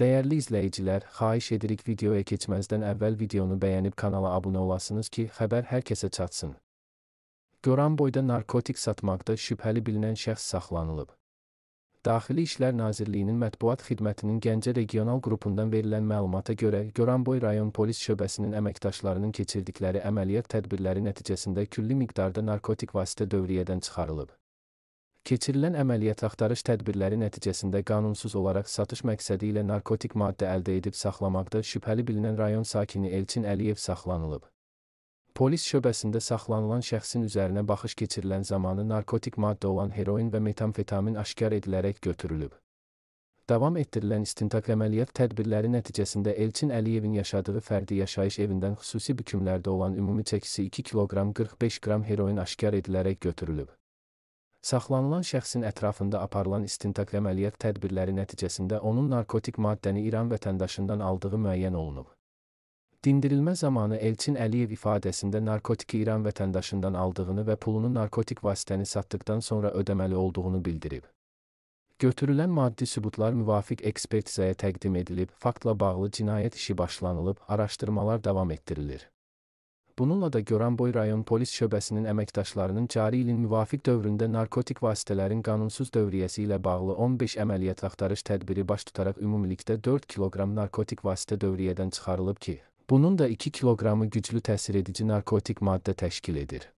Dəyərli izləyicilər, xahiş edirik videoya keçməzdən əvvəl videonu bəyənib kanala abunə olasınız ki, xəbər hər kəsə çatsın. Göran boyda narkotik satmaqda şübhəli bilinən şəxs saxlanılıb. Daxili İşlər Nazirliyinin mətbuat xidmətinin Gəncə regional qrupundan verilən məlumata görə Goranboy rayon polis şöbəsinin əməkdaşlarının keçirdikləri əməliyyat tədbirləri nəticəsində külli miqdarda narkotik vasitə dövriyyədən çıxarılıb. Keçirilən əməliyyat axtarış tədbirləri nəticəsində qanunsuz olaraq satış məqsədi ilə narkotik maddə əldə edib saxlamaqda şübhəli bilinən rayon sakini Elçin Əliyev saxlanılıb. Polis şöbəsində saxlanılan şəxsin üzərinə baxış keçirilən zamanı narkotik maddə olan heroin və metamfetamin aşkar edilərək götürülüb. Davam etdirilən istintaq əməliyyat tədbirləri nəticəsində Elçin Əliyevin yaşadığı fərdi yaşayış evindən xüsusi bükümlərdə olan ümumi çəkisi 2 kiloqram 45 qram heroin aşkar edilərək götürülüb. Saxlanılan şəxsin ətrafında aparılan istintaq əməliyyat tədbirləri nəticəsində onun narkotik maddəni İran vətəndaşından aldığı müəyyən olunub. Dindirilmə zamanı Elçin Əliyev ifadəsində narkotiki İran vətəndaşından aldığını və pulunu narkotik vasitəni satdıqdan sonra ödəməli olduğunu bildirib. Götürülən maddi sübutlar müvafiq ekspertizaya təqdim edilib, faktla bağlı cinayət işi başlanılıb, araşdırmalar davam etdirilir. Bununla da Goranboy rayon polis şöbəsinin əməkdaşlarının cari ilin müvafiq dövründə narkotik vasitələrin qanunsuz dövriyyəsi ilə bağlı 15 əməliyyat axtarış tədbiri baş tutaraq ümumilikdə 4 kiloqram narkotik vasitə dövriyyədən çıxarılıb ki, bunun da 2 kiloqramı güclü təsir edici narkotik maddə təşkil edir.